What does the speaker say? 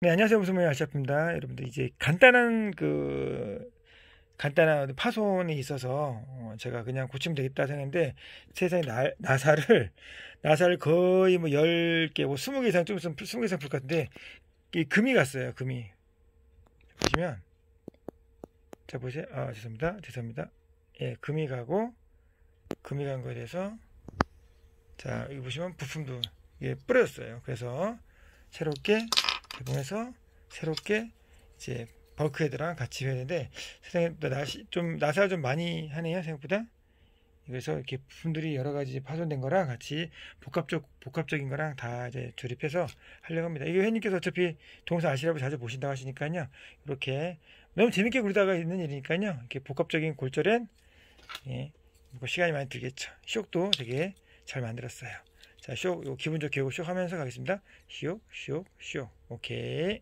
네, 안녕하세요. 무슨모의 아시아니다 여러분들 이제 간단한 그 간단한 파손이 있어서 어, 제가 그냥 고치면 되겠다 생각했는데 세상에 나, 나사를 나사를 거의 뭐 10개, 뭐 20개 이상 좀 있으면 20개 이상 풀 것 같은데 이 금이 갔어요. 금이. 보시면 자, 보세요. 아, 죄송합니다. 죄송합니다. 예, 금이 가고 금이 간 거에 대해서 자, 여기 보시면 부품도 예, 뿌렸어요. 그래서 새롭게 개봉해서 새롭게 이제 버크헤드랑 같이 했는데 생각보다 나시, 좀 나사가 좀 많이 하네요 생각보다 그래서 이렇게 부품들이 여러 가지 파손된 거랑 같이 복합적 복합적인 거랑 다 이제 조립해서 하려고 합니다. 이게 회님께서 원 어차피 동사 아시라고 자주 보신다고 하시니까요. 이렇게 너무 재밌게 그리다가 있는 일이니까요. 이렇게 복합적인 골절엔 예, 뭐 시간이 많이 들겠죠. 시옥도 되게 잘 만들었어요. 자, 쇼, 요기분 좋게 획을쇼 하면서 가겠습니다. 쇼, 쇼, 쇼. 오케이.